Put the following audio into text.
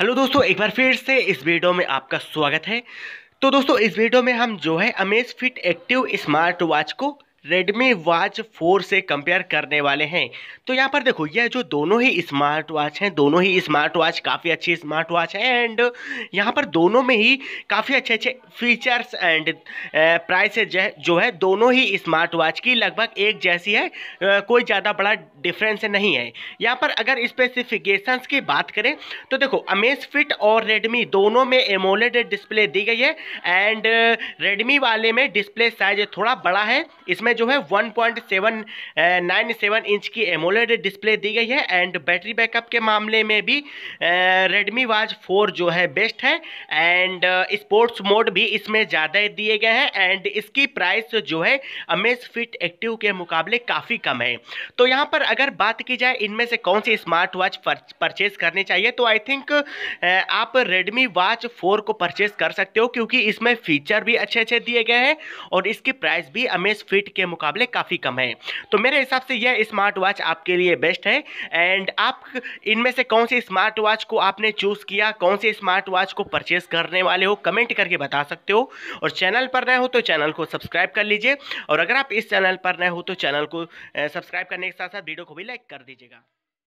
hello दोस्तों एक बार फिर से इस वीडियो में आपका स्वागत है तो दोस्तों इस वीडियो में हम जो है Amazfit active smart watch को रेडमी वॉच फोर से कंपेयर करने वाले हैं तो यहाँ पर देखो यह जो दोनों ही स्मार्ट वॉच हैं दोनों ही स्मार्ट वॉच काफ़ी अच्छी स्मार्ट वॉच है एंड यहाँ पर दोनों में ही काफ़ी अच्छे अच्छे फीचर्स एंड प्राइस जो है दोनों ही स्मार्ट वॉच की लगभग एक जैसी है कोई ज़्यादा बड़ा डिफरेंस नहीं है यहाँ पर अगर स्पेसिफिकेशंस की बात करें तो देखो अमेज फिट और रेडमी दोनों में एमोलेड डिस्प्ले दी गई है एंड रेडमी वाले में डिस्प्ले साइज थोड़ा बड़ा है इसमें में जो है 1.797 इंच की एमोलेड डिस्प्ले दी गई है एंड बैटरी बैकअप के मामले में भी रेडमी वाच फोर जो है बेस्ट है एंड स्पोर्ट्स मोड भी इसमें ज़्यादा दिए गए हैं एंड इसकी प्राइस जो है अमेज फिट एक्टिव के मुकाबले काफ़ी कम है तो यहाँ पर अगर बात की जाए इनमें से कौन सी स्मार्ट वॉच परचेज करनी चाहिए तो आई थिंक आप रेडमी वाच फोर को परचेज कर सकते हो क्योंकि इसमें फीचर भी अच्छे अच्छे दिए गए हैं और इसकी प्राइस भी अमेज फिट के के मुकाबले काफ़ी कम है तो मेरे हिसाब से यह स्मार्ट वॉच आपके लिए बेस्ट है एंड आप इनमें से कौन सी स्मार्ट वॉच को आपने चूज़ किया कौन सी स्मार्ट वॉच को परचेज करने वाले हो कमेंट करके बता सकते हो और चैनल पर नए हो तो चैनल को सब्सक्राइब कर लीजिए और अगर आप इस चैनल पर नए हो तो चैनल को सब्सक्राइब करने के साथ साथ वीडियो को भी लाइक कर दीजिएगा